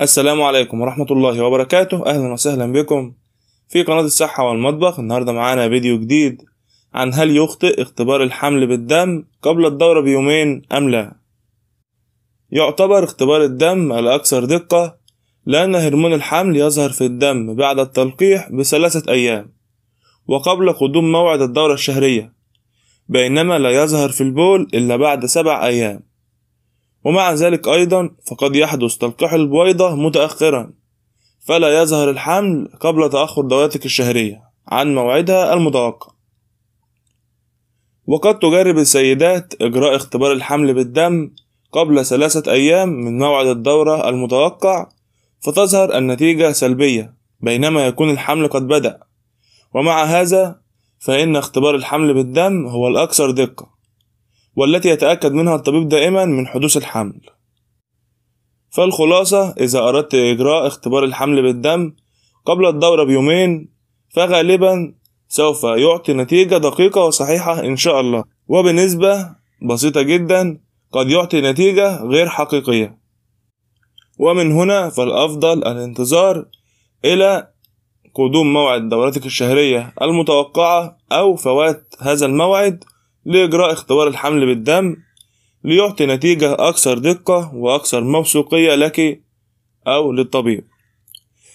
السلام عليكم ورحمة الله وبركاته أهلا وسهلا بكم في قناة الصحة والمطبخ النهاردة معانا فيديو جديد عن هل يخطئ اختبار الحمل بالدم قبل الدورة بيومين أم لا يعتبر اختبار الدم الأكثر دقة لأن هرمون الحمل يظهر في الدم بعد التلقيح بثلاثة أيام وقبل قدوم موعد الدورة الشهرية بينما لا يظهر في البول إلا بعد سبع أيام ومع ذلك أيضا فقد يحدث تلقيح البويضة متأخرا فلا يظهر الحمل قبل تأخر دواتك الشهرية عن موعدها المتوقع وقد تجرب السيدات إجراء اختبار الحمل بالدم قبل ثلاثة أيام من موعد الدورة المتوقع فتظهر النتيجة سلبية بينما يكون الحمل قد بدأ ومع هذا فإن اختبار الحمل بالدم هو الأكثر دقة والتي يتأكد منها الطبيب دائما من حدوث الحمل فالخلاصة إذا أردت إجراء اختبار الحمل بالدم قبل الدورة بيومين فغالبا سوف يعطي نتيجة دقيقة وصحيحة إن شاء الله وبنسبة بسيطة جدا قد يعطي نتيجة غير حقيقية ومن هنا فالأفضل الانتظار إلى قدوم موعد دورتك الشهرية المتوقعة أو فوات هذا الموعد لإجراء اختبار الحمل بالدم ليعطي نتيجة أكثر دقة وأكثر موثوقية لك أو للطبيب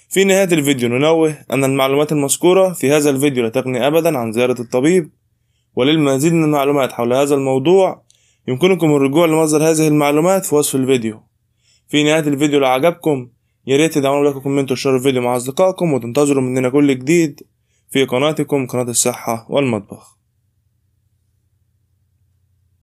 في نهاية الفيديو ننوه أن المعلومات المذكورة في هذا الفيديو لا تغني أبدا عن زيارة الطبيب وللمزيد من المعلومات حول هذا الموضوع يمكنكم الرجوع لمصدر هذه المعلومات في وصف الفيديو في نهاية الفيديو لو عجبكم ياريت ريت تدعموا كومنت وكومنت وشير الفيديو مع أصدقائكم وتنتظروا مننا كل جديد في قناتكم قناة الصحة والمطبخ